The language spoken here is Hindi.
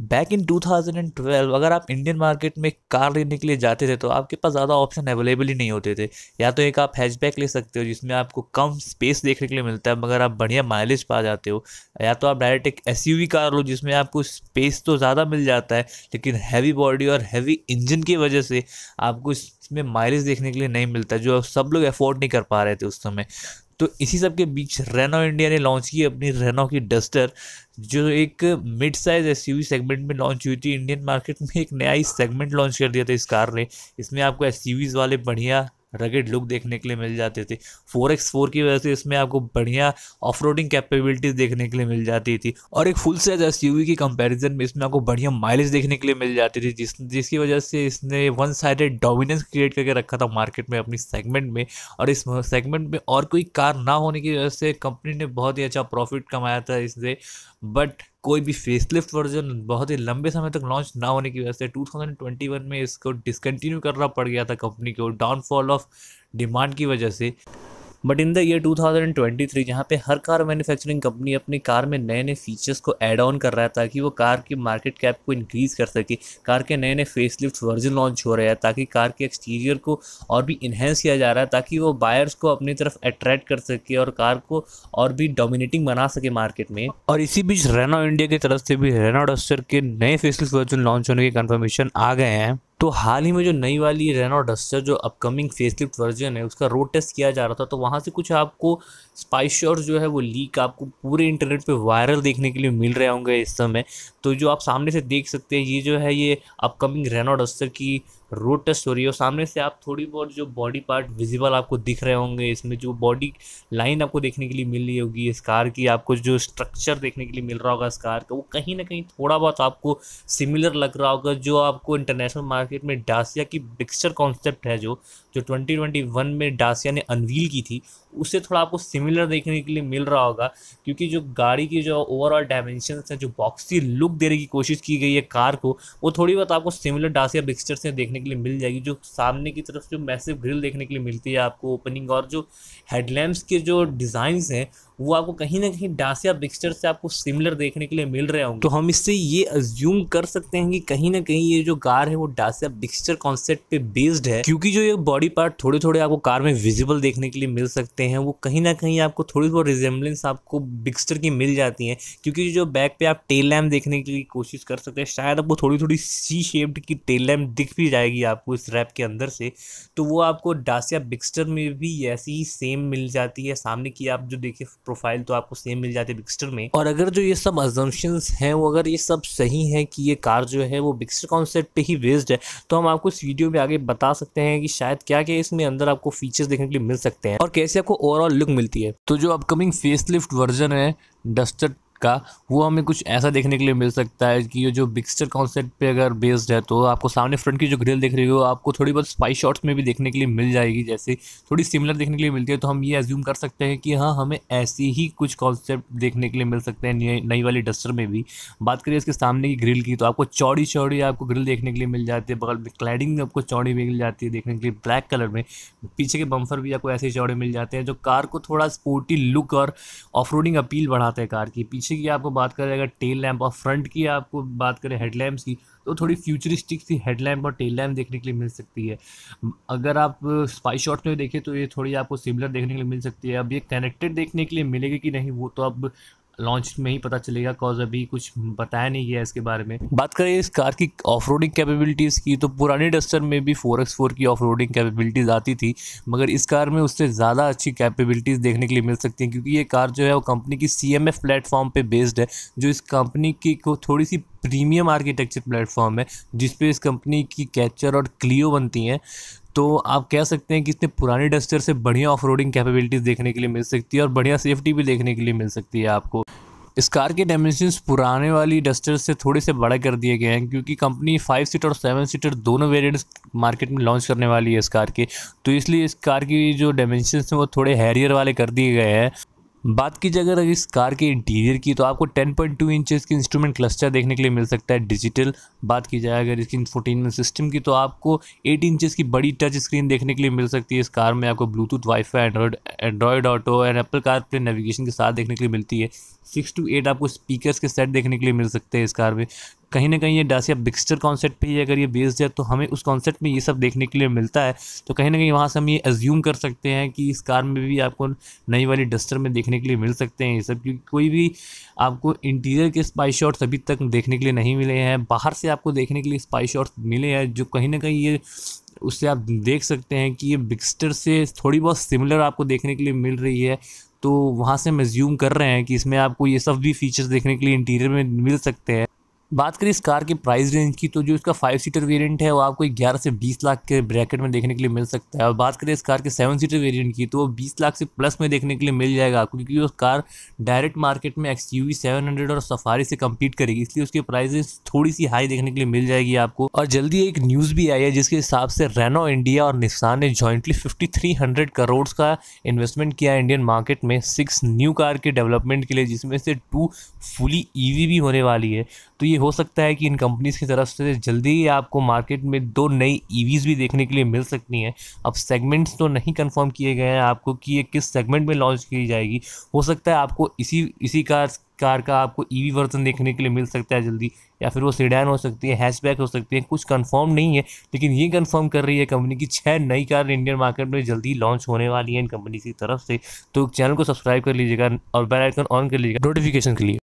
बैक इन 2012 अगर आप इंडियन मार्केट में कार लेने के लिए जाते थे तो आपके पास ज़्यादा ऑप्शन अवेलेबल ही नहीं होते थे या तो एक आप हैचबैक ले सकते हो जिसमें आपको कम स्पेस देखने के लिए मिलता है मगर आप बढ़िया माइलेज पा जाते हो या तो आप डायरेक्ट एक एस कार लो जिसमें आपको स्पेस तो ज़्यादा मिल जाता है लेकिन हैवी बॉडी और हैवी इंजन की वजह से आपको इसमें माइलेज देखने के लिए नहीं मिलता जो सब लोग अफोर्ड नहीं कर पा रहे थे उस समय तो इसी सब के बीच रेनो इंडिया ने लॉन्च की अपनी रेनो की डस्टर जो एक मिड साइज एस सेगमेंट में लॉन्च हुई थी इंडियन मार्केट में एक नया ही सेगमेंट लॉन्च कर दिया था इस कार ने इसमें आपको एस वाले बढ़िया रगेड लुक देखने के लिए मिल जाते थे फोर एक्स फोर की वजह से इसमें आपको बढ़िया ऑफ रोडिंग कैपेबिलिटीज देखने के लिए मिल जाती थी और एक full size S U V की कंपेरिजन में इसमें आपको बढ़िया माइलेज देखने के लिए मिल जाती थी जिस जिसकी वजह से इसने वन साइडेड डोमिनेंस क्रिएट करके रखा था मार्केट में अपनी सेगमेंट में और इस सेगमेंट में और कोई कार ना होने की वजह से कंपनी ने बहुत ही अच्छा प्रॉफिट कमाया था इससे बट कोई भी फेसलिफ्ट वर्जन बहुत ही लंबे समय तक लॉन्च ना होने की वजह से 2021 में इसको डिसकंटिन्यू करना पड़ गया था कंपनी को डाउनफॉल ऑफ डिमांड की वजह से बट इन द ईयर 2023 जहाँ पे हर कार मैन्युफैक्चरिंग कंपनी अपनी कार में नए नए फीचर्स को ऐड ऑन कर रहा है ताकि वो कार की मार्केट कैप को इंक्रीज़ कर सके कार के नए नए फेसलिफ्ट वर्जन लॉन्च हो रहे हैं ताकि कार के एक्सटीरियर को और भी इन्हेंस किया जा रहा है ताकि वो बायर्स को अपनी तरफ अट्रैक्ट कर सके और कार को और भी डोमिनेटिंग बना सके मार्केट में और इसी बीच रेनो इंडिया की तरफ से भी रेनो डस्टर के नए फेसलिफ्ट वर्जन लॉन्च होने की कन्फर्मेशन आ गए हैं तो हाल ही में जो नई वाली रेनो डस्टर जो अपकमिंग फेसलिफ्ट वर्जन है उसका रोड टेस्ट किया जा रहा था तो वहाँ से कुछ आपको स्पाइशर्स जो है वो लीक आपको पूरे इंटरनेट पे वायरल देखने के लिए मिल रहे होंगे इस समय तो जो आप सामने से देख सकते हैं ये जो है ये अपकमिंग रेनो डस्टर की रोड टेस्ट हो रही है और सामने से आप थोड़ी बहुत जो बॉडी पार्ट विजिबल आपको दिख रहे होंगे इसमें जो बॉडी लाइन आपको देखने के लिए मिल रही होगी इस कार की आपको जो स्ट्रक्चर देखने के लिए मिल रहा होगा इस कार का वो कहीं ना कहीं थोड़ा बहुत आपको सिमिलर लग रहा होगा जो आपको इंटरनेशनल मार्केट में डासिया की बिक्सर कॉन्सेप्ट है जो जो 2021 में डासिया ने अनवील की थी उससे थोड़ा आपको सिमिलर देखने के लिए मिल रहा होगा क्योंकि जो गाड़ी की जो ओवरऑल डायमेंशन है जो बॉक्सी लुक देने की कोशिश की गई है कार को वो थोड़ी बहुत आपको सिमिलर डासिया बिक्सचर से देखने के लिए मिल जाएगी जो सामने की तरफ जो मैसिव ग्रिल देखने के लिए मिलती है आपको ओपनिंग और जो हेडलैम्प्स के जो डिज़ाइंस हैं वो आपको कहीं ना कहीं डासिया बिक्सचर से आपको सिमिलर देखने के लिए मिल रहे होंगे तो हम इससे ये अज्यूम कर सकते हैं कि कहीं ना कहीं ये जो कार है वो डासिया बिक्सचर कॉन्सेप्ट पे बेस्ड है क्योंकि जो ये बॉडी पार्ट थोड़े थोड़े आपको कार में विजिबल देखने के लिए मिल सकते हैं वो कहीं ना कहीं आपको थोड़ी बहुत रिजेम्बलेंस आपको बिक्सचर की मिल जाती है क्योंकि जो बैक पे आप टेल लैम्प देखने की कोशिश कर सकते हैं शायद आपको थोड़ी थोड़ी सी शेप्ड की टेल लैम्प दिख भी जाएगी आपको इस रैप के अंदर से तो वो आपको डासिया बिक्सचर में भी ऐसी ही सेम मिल जाती है सामने की आप जो देखिए प्रोफाइल तो आपको सेम मिल जाती है बिक्स्टर में और अगर जो ये सब अजम्पन्स हैं वो अगर ये सब सही है कि ये कार जो है वो बिक्सटर कॉन्सेप्ट पे ही बेस्ड है तो हम आपको इस वीडियो में आगे बता सकते हैं कि शायद क्या क्या इसमें अंदर आपको फीचर्स देखने के लिए मिल सकते हैं और कैसे आपको ओवरऑल लुक मिलती है तो जो अपकमिंग फेसलिफ्ट वर्जन है डस्टर का वो हमें कुछ ऐसा देखने के लिए मिल सकता है कि ये जो बिक्सटर कॉन्सेप्ट पे अगर बेस्ड है तो आपको सामने फ्रंट की जो ग्रिल देख रही हो आपको थोड़ी बहुत स्पाइस शॉट्स में भी देखने के लिए मिल जाएगी जैसे थोड़ी सिमिलर देखने के लिए मिलती है तो हम ये एज्यूम कर सकते हैं कि हाँ हमें ऐसी ही कुछ कॉन्सेप्ट देखने के लिए मिल सकते हैं नई वाली डस्टर में भी बात करिए इसके सामने की ग्रिल की तो आपको चौड़ी चौड़ी आपको ग्रिल देखने के लिए मिल जाती है बगल में क्लाइडिंग आपको चौड़ी मिल जाती है देखने के लिए ब्लैक कलर में पीछे के बम्फर भी आपको ऐसे चौड़े मिल जाते हैं जो कार को थोड़ा स्पोर्टी लुक और ऑफ अपील बढ़ाते हैं कार की पीछे पीछे की आपको बात करें अगर टेल लैंप और फ्रंट की आपको बात करें हेडलैम्प्स की तो थोड़ी फ्यूचरिस्टिक सी हेडलैम्प और टेल लैंप देखने के लिए मिल सकती है अगर आप स्पाई शॉट्स में देखें तो ये थोड़ी आपको सिमिलर देखने के लिए मिल सकती है अब ये कनेक्टेड देखने के लिए मिलेगी कि नहीं वो तो अब लॉन्च में ही पता चलेगा कॉज अभी कुछ बताया नहीं गया इसके बारे में बात करें इस कार की ऑफ रोडिंग कैपेबिलिटीज़ की तो पुरानी डस्टर में भी फोर एक्स फोर की ऑफ रोडिंग कैपेबिलिटीज़ आती थी मगर इस कार में उससे ज़्यादा अच्छी कैपेबिलिटीज़ देखने के लिए मिल सकती हैं क्योंकि ये कार जो है वो कंपनी की सी एम एफ प्लेटफॉर्म पर बेस्ड है जो इस कंपनी की को थोड़ी सी प्रीमियम आर्किटेक्चर प्लेटफॉर्म है जिसपे इस कंपनी की कैचर और क्लियो बनती हैं तो आप कह सकते हैं कि इतने पुराने डस्टर से बढ़िया ऑफ रोडिंग कैपेबिलिटीज़ देखने के लिए मिल सकती है और बढ़िया सेफ्टी भी देखने के लिए मिल सकती है आपको इस कार के डायमेंशंस पुराने वाली डस्टर से थोड़े से बड़े कर दिए गए हैं क्योंकि कंपनी फाइव सीटर और सेवन सीटर दोनों वेरिएंट्स मार्केट में लॉन्च करने वाली है इस कार के तो इसलिए इस कार की जो डायमेंशन हैं वो थोड़े हैरियर वाले कर दिए गए हैं बात की जाए अगर इस कार के इंटीरियर की तो आपको 10.2 पॉइंट टू इंच के इंस्ट्रूमेंट क्लस्टर देखने के लिए मिल सकता है डिजिटल बात की जाए अगर इसकी में सिस्टम की तो आपको 8 इंचेस की बड़ी टच स्क्रीन देखने के लिए मिल सकती है इस कार में आपको Bluetooth wifi Android Android auto and Apple car play navigation के साथ देखने के लिए मिलती है सिक्स टू एट आपको स्पीकर के सेट देखने के लिए मिल सकते हैं इस कार में कहीं ना कहीं ये डासिया बिक्सचर कॉन्सेप्ट पे ही अगर ये बेस्ड है तो हमें उस कॉन्सेप्ट में ये सब देखने के लिए मिलता है तो कहीं ना कहीं वहाँ से हम ये एज्यूम कर सकते हैं कि इस कार में भी आपको नई वाली डस्टर में देखने के लिए मिल सकते हैं ये सब क्योंकि कोई भी आपको इंटीरियर के स्पाई शॉट्स अभी तक देखने के लिए नहीं मिले हैं बाहर से आपको देखने के लिए स्पाई शॉट्स मिले हैं जो कहीं ना कहीं ये उससे आप देख सकते हैं कि ये बिक्सटर से थोड़ी बहुत सिमिलर आपको देखने के लिए मिल रही है तो वहाँ से हम एज्यूम कर रहे हैं कि इसमें आपको ये सब भी फीचर्स देखने के लिए इंटीरियर में मिल सकते हैं बात करें इस कार की प्राइस रेंज की तो जो इसका फाइव सीटर वेरिएंट है वो आपको ग्यारह से बीस लाख के ब्रैकेट में देखने के लिए मिल सकता है और बात करें इस कार के सेवन सीटर वेरिएंट की तो वो बीस लाख से प्लस में देखने के लिए मिल जाएगा आपको क्योंकि वो कार डायरेक्ट मार्केट में एक्स यू और सफारी से कम्पीट करेगी इसलिए उसकी प्राइस रेंज थोड़ी सी हाई देखने के लिए मिल जाएगी आपको और जल्दी एक न्यूज़ भी आई है जिसके हिसाब से रेनो इंडिया और निशान ने जॉइंटली फिफ्टी करोड़ का इन्वेस्टमेंट किया है इंडियन मार्केट में सिक्स न्यू कार के डेवलपमेंट के लिए जिसमें से टू फुली ई भी होने वाली है तो ये हो सकता है कि इन कंपनीज़ की तरफ से जल्दी ही आपको मार्केट में दो नई ईवीज़ e भी देखने के लिए मिल सकती हैं अब सेगमेंट्स तो नहीं कंफर्म किए गए हैं आपको कि ये किस सेगमेंट में लॉन्च की जाएगी हो सकता है आपको इसी इसी कार कार का आपको ईवी e वर्जन देखने के लिए मिल सकता है जल्दी या फिर वो सीडैन हो सकती है हैचबैक हो सकती है कुछ कंफर्म नहीं है लेकिन ये कंफर्म कर रही है कंपनी की छः नई कार इंडियन मार्केट में जल्दी लॉन्च होने वाली है इन कंपनी की तरफ से तो चैनल को सब्सक्राइब कर लीजिएगा और बेल आइकन ऑन कर लीजिएगा नोटिफिकेशन के लिए